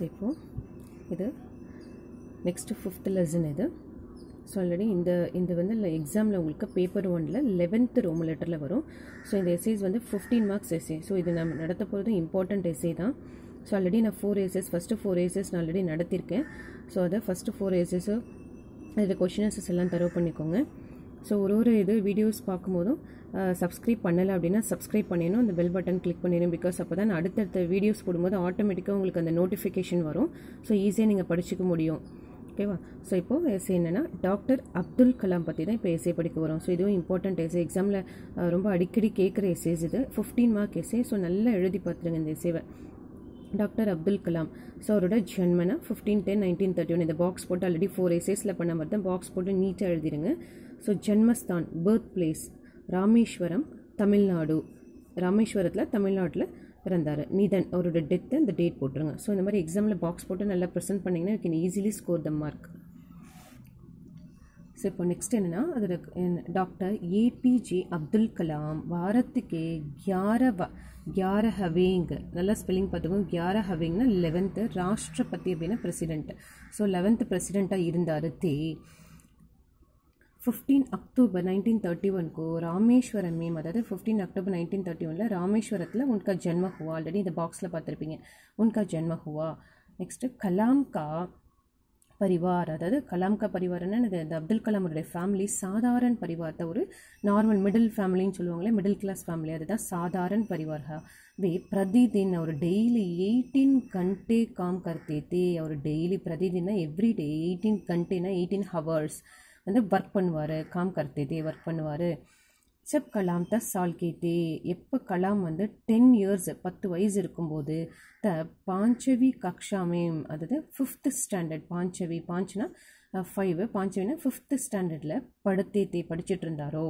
சேர்ப்போம் இது next fifth lesson இது ஸோ ஆல்ரெடி இந்த இது வந்து எக்ஸாமில் உங்களுக்கு பேப்பர் ஒனில் லெவன்த்து ரோம் லெட்டரில் வரும் ஸோ இந்த எஸ்ஏஸ் வந்து ஃபிஃப்டீன் மார்க்ஸ் எஸ்ஏ ஸோ இது நம்ம நடத்த போகிறது இம்பார்ட்டண்ட் எஸ்ஏ தான் ஸோ ஆல்ரெடி நான் four essays first four essays நான் ஆல்ரெடி நடத்தியிருக்கேன் ஸோ அதை ஃபஸ்ட்டு ஃபோர் ஏசஸ்ஸு இதில் கொஷின் ஆன்சர்ஸ் எல்லாம் தரவு பண்ணிக்கோங்க ஸோ ஒரு ஒரு இது வீடியோஸ் பார்க்கும்போதும் சப்ஸ்கிரைப் பண்ணலை அப்படின்னா சப்ஸ்கிரைப் பண்ணிடணும் அந்த பெல் பட்டன் கிளிக் பண்ணிடணும் பிகாஸ் அப்போ தான் அடுத்தடுத்த வீடியோஸ் போடும்போது ஆட்டோமேட்டிக்காக உங்களுக்கு அந்த நோட்டிஃபிகேஷன் வரும் ஸோ ஈஸியாக நீங்கள் படிச்சுக்க முடியும் ஓகேவா ஸோ இப்போது எஸ்ஏ என்னென்னா டாக்டர் அப்துல் கலாம் பற்றி தான் இப்போ எஸ்ஏ படிக்க வரும் ஸோ இதுவும் இம்பார்ட்டன்ட் எஸ்ஏ எக்ஸாமில் ரொம்ப அடிக்கடி கேட்குற எஸ்ஏஸ் இது ஃபிஃப்டீன் மார்க் எஸ்ஏ ஸோ நல்லா எழுதி பார்த்துருங்க இந்த எஸ்ஏவை டாக்டர் அப்துல் கலாம் ஸோ அவரோட ஜென்மனா fifteen ten nineteen thirty one இந்த பாக்ஸ் போட்டு ஆல்ரெடி ஃபோர் எஸ்ஏஸில் பண்ண மாதிரி தான் பாக்ஸ் போட்டு நீட்டாக எழுதிடுங்க ஸோ ஜென்மஸ்தான் பேர்த் பிளேஸ் ராமேஸ்வரம் தமிழ்நாடு ராமேஸ்வரத்தில் தமிழ்நாட்டில் பிறந்தார் நீதன் அவரோட டெத்தை அந்த டேட் போட்டுருங்க ஸோ இந்த மாதிரி எக்ஸாமில் பாக்ஸ் போட்டு நல்லா ப்ரெசென்ட் பண்ணிங்கன்னா you can easily score the mark so இப்போ நெக்ஸ்ட் என்னென்னா அதோட டாக்டர் ஏபிஜே அப்துல் கலாம் வாரத்துக்கே கியாரவ கியார ஹவேங் நல்லா ஸ்பெல்லிங் பார்த்துக்கோங்க கியார ஹவேங்னா லெவன்த்து ராஷ்டிரபதி அப்படின்னா பிரசிடென்ட் ஸோ லெவன்த்து பிரசிடெண்ட்டாக இருந்தார் தே ஃபிஃப்டீன் அக்டோபர் நைன்டீன் தேர்ட்டி ஒன்க்கு ராமேஸ்வரம் மேம் அதாவது ஃபிஃப்டீன் அக்டோபர் நைன்டீன் தேர்ட்டி ஒனில் ராமேஸ்வரத்தில் உன்கா ஜென்ம ஹுவா ஆல்ரெடி இந்த பாக்ஸில் பார்த்துருப்பீங்க உன்கா ஜென்ம ஹுவா நெக்ஸ்ட்டு கலாம்கா பரிவார் அதாவது கலாம்கா பரிவார்னா இது இந்த அப்துல் கலாமுடைய ஃபேமிலி சாதாரண பரிவார்த்தை ஒரு நார்மல் மிடில் ஃபேமிலின்னு சொல்லுவாங்களே மிடில் கிளாஸ் ஃபேமிலி அதுதான் சாதாரண பரிவார்ஹா வே பிரதிதின் அவர் டெய்லி எயிட்டீன் கண்டே காம் கர்த்தே தே அவர் டெய்லி பிரதிதினா எவ்ரி டே எயிட்டீன் கண்டேனா எயிட்டீன் ஹவர்ஸ் வந்து ஒர்க் பண்ணுவார் காம் கர்த்தே ஒர்க் பண்ணுவார் செப் கலாம் த சால்கே எப்போ கலாம் வந்து டென் இயர்ஸ் பத்து வயசு இருக்கும்போது த பாஞ்சவி கக்ஷாமே அதாவது ஃபிஃப்த் ஸ்டாண்டர்ட் பாஞ்சவி பாஞ்சுனா ஃபைவ் பாஞ்சவினா ఫిఫ్త్ ஸ்டாண்டர்டில் படுத்தேத்தி படிச்சுட்டு இருந்தாரோ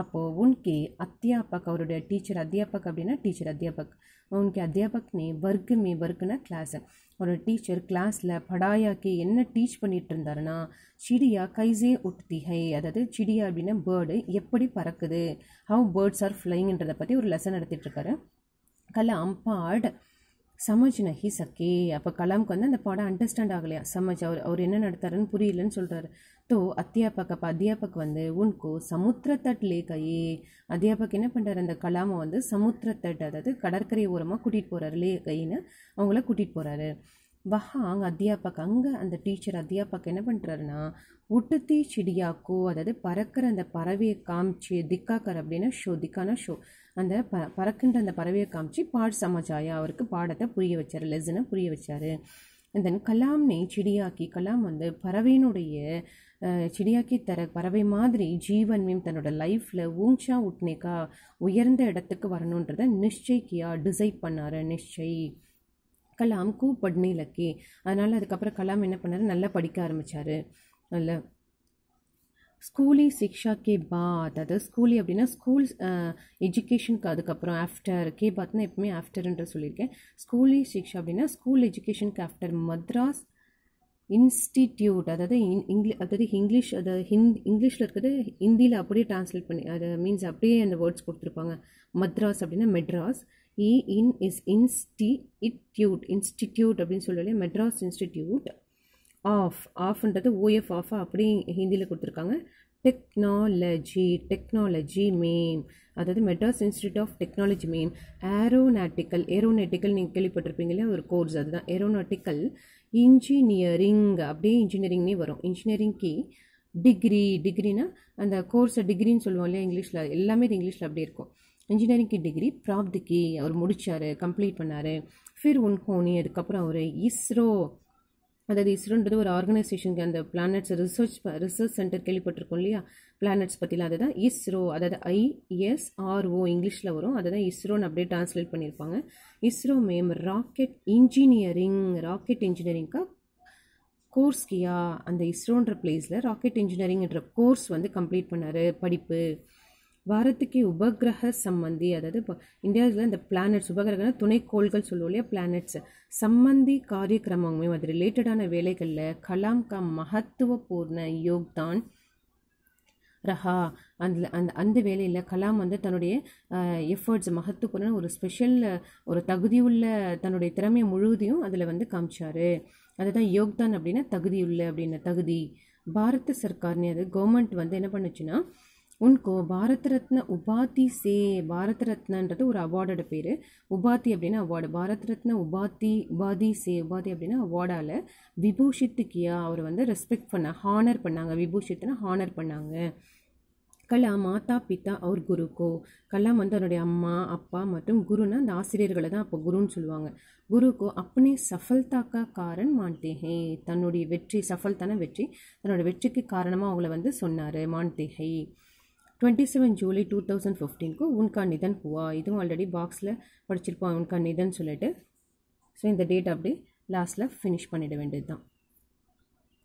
அப்போது உன்கே அத்தியாபக் அவருடைய டீச்சர் அத்தியாபக் அப்படின்னா டீச்சர் அத்தியாபக் உன்கே அத்தியாபக் நீ வர்க்கு மே வர்க்குனா கிளாஸ் ஒரு டீச்சர் கிளாஸில் படாயாக்கி என்ன டீச் பண்ணிட்டு இருந்தாருன்னா சிடியா கைசே உட்திஹை அதாவது சிடியா அப்படின்னா பேர்டு எப்படி பறக்குது ஹவு பேர்ட்ஸ் ஆர் ஃப்ளைங்ன்றதை பற்றி ஒரு லெசன் நடத்திட்டு இருக்காரு கலாம் அம்பாட் சமஜ்னா ஹி அக்கே அப்போ கலாம்க்கு வந்து அந்த பாடம் அண்டர்ஸ்டாண்ட் ஆகலையா சமஜ் அவர் அவர் என்ன நடத்தாருன்னு புரியலன்னு சொல்கிறாரு தோ அத்தியாபக் அப்போ அத்தியாபக் வந்து உன்கோ சமுத்திர தட் லேகையே அத்தியாபக் என்ன பண்ணுறாரு அந்த கலாமை வந்து சமுத்திர தட் அதாவது கடற்கரை ஓரமாக கூட்டிகிட்டு போகிறாரு லேகைன்னு அவங்கள கூட்டிகிட்டு போகிறாரு வஹாங் அத்தியாபக் அங்கே அந்த டீச்சர் அத்தியாபக் என்ன பண்ணுறாருன்னா உட்டுத்தி சிடியாக்கோ அதாவது பறக்கிற அந்த பறவையை காமிச்சு திக்காக்கர் அப்படின்னா ஷோ திக்கான ஷோ அந்த ப பறக்கின்ற அந்த பறவையை காமிச்சு பாட் சமாச்சாயா அவருக்கு பாடத்தை புரிய வச்சார் லெசனை புரிய வச்சார் தென் கலாம்னே சிடியாக்கி கலாம் வந்து பறவையினுடைய செடியாக்கி தர பறவை மாதிரி ஜீவன் மீம் தன்னோட லைஃப்பில் ஊஞ்சா உட்னேக்கா உயர்ந்த இடத்துக்கு வரணுன்றதை நிச்சயிக்கியா டிசைட் பண்ணார் நிச்சய் கலாம் को पढ़ने लगे அதனால் அதுக்கப்புறம் கலாம் என்ன பண்ணார் நல்லா படிக்க ஆரம்பித்தார் நல்ல ஸ்கூலி சிக்ஷா கே பாத் அதாவது ஸ்கூலி அப்படின்னா ஸ்கூல் எஜுகேஷனுக்கு அதுக்கப்புறம் ஆஃப்டர் கே பாத்னா எப்பவுமே ஆஃப்டர்ன்ற சொல்லியிருக்கேன் ஸ்கூலி சிக்ஷா அப்படின்னா ஸ்கூல் எஜுகேஷனுக்கு ஆஃப்டர் மத்ராஸ் இன்ஸ்டிடியூட் அதாவது இங்கிலி அதாவது இங்கிலீஷ் அதாவது ஹிந்தி இங்கிலீஷில் இருக்கிறது ஹிந்தியில் அப்படியே டிரான்ஸ்லேட் பண்ணி அதை மீன்ஸ் அப்படியே அந்த வேர்ட்ஸ் கொடுத்துருப்பாங்க மத்ராஸ் அப்படின்னா மெட்ராஸ் இ இன் இஸ் இன்ஸ்டிடியூட் இன்ஸ்டிடியூட் அப்படின்னு சொல்லல மெட்ராஸ் இன்ஸ்டிடியூட் ஆஃப் ஆஃப்ன்றது ஓஎஃப் ஆஃப் அப்படி ஹிந்தியில் கொடுத்துருக்காங்க டெக்னாலஜி டெக்னாலஜி மேம் அதாவது மெட்ராஸ் இன்ஸ்டியூட் ஆஃப் டெக்னாலஜி மேம் ஏரோநாட்டிக்கல் ஏரோநாட்டிக்கல் நீங்கள் கேள்விப்பட்டிருப்பீங்களே ஒரு கோர்ஸ் அதுதான் ஏரோநாட்டிக்கல் இன்ஜினியரிங் அப்படியே இன்ஜினியரிங்னே வரும் இன்ஜினியரிங்க்கு டிகிரி டிகிரினா அந்த கோர்ஸை டிகிரின்னு சொல்லுவோம் இல்லையா இங்கிலீஷில் எல்லாமே இது இங்கிலீஷில் அப்படியே இருக்கும் இன்ஜினியரிங்க்கு டிகிரி பிராப்திக்கு அவர் முடித்தார் கம்ப்ளீட் பண்ணார் ஃபிர் உன் ஹோனி அதுக்கப்புறம் அவர் இஸ்ரோ அதாவது இஸ்ரோன்றது ஒரு ஆர்கனைசேஷனுக்கு அந்த பிளானட்ஸ் ரிசர்ச் ரிசர்ச் சென்டர் கேள்விப்பட்டிருக்கோம் இல்லையா பிளானட்ஸ் பற்றிலாம் அதுதான் இஸ்ரோ அதாவது ஐஎஸ்ஆர்ஓ இங்கிலீஷில் வரும் அதை தான் இஸ்ரோன்னு அப்படியே டிரான்ஸ்லேட் பண்ணியிருப்பாங்க இஸ்ரோ மேம் ராக்கெட் இன்ஜினியரிங் ராக்கெட் இன்ஜினியரிங்க்கு கோர்ஸ் கியா அந்த இஸ்ரோன்ற பிளேஸில் ராக்கெட் இன்ஜினியரிங்ன்ற கோர்ஸ் வந்து கம்ப்ளீட் பண்ணார் படிப்பு வாரத்துக்கு உபகிரக சம்மந்தி அதாவது இப்போ இந்தியாவில் இந்த பிளானட்ஸ் உபகிரகம் துணைக்கோள்கள் சொல்லுவோம் இல்லையா பிளானட்ஸ் சம்மந்தி காரியக்கிரமங்களும் அது ரிலேட்டடான வேலைகளில் கலாம் கா மகத்துவபூர்ண யோக்தான் ரஹா அந்த அந்த அந்த வேலையில் கலாம் வந்து தன்னுடைய எஃபர்ட்ஸ் மகத்துவப்பூர்ண ஒரு ஸ்பெஷல் ஒரு தகுதியுள்ள தன்னுடைய திறமையை முழுவதையும் அதில் வந்து காமிச்சார் அதுதான் யோக்தான் அப்படின்னா தகுதியுள்ள அப்படின்ன தகுதி பாரத சர்க்கார்னே அது கவர்மெண்ட் வந்து என்ன பண்ணுச்சுன்னா உன்கோ பாரத் ரத்ன உபாத்தி சே பாரத ரத்னன்றது ஒரு அவார்டோட பேர் உபாத்தி அப்படின்னா அவார்டு பாரத ரத்ன உபாத்தி உபாதி சே உபாதி அப்படின்னா அவார்டால் விபூஷித்துக்கியா அவர் வந்து ரெஸ்பெக்ட் பண்ண ஹானர் பண்ணாங்க விபூஷித்துனா ஹானர் பண்ணாங்க கலா மாதா பிதா அவர் குருக்கோ கலாம் வந்து அவருடைய அம்மா அப்பா மற்றும் குருனா அந்த ஆசிரியர்களை தான் அப்போ குருன்னு சொல்லுவாங்க குருக்கோ அப்பனே சஃபல்தாக்கா காரன் மான்தேஹே தன்னுடைய வெற்றி சஃபல்தான வெற்றி தன்னோட வெற்றிக்கு காரணமாக அவங்கள வந்து சொன்னார் மான்தேஹை twenty seven July two thousand ஃபிஃப்டீனுக்கு உன்கா நிதன் பூவா இதுவும் ஆல்ரெடி பாக்ஸில் படிச்சிருப்பான் உன்கா நிதன் சொல்லிட்டு ஸோ இந்த டேட் அப்படி லாஸ்ட்டில் ஃபினிஷ் பண்ணிட வேண்டியது தான்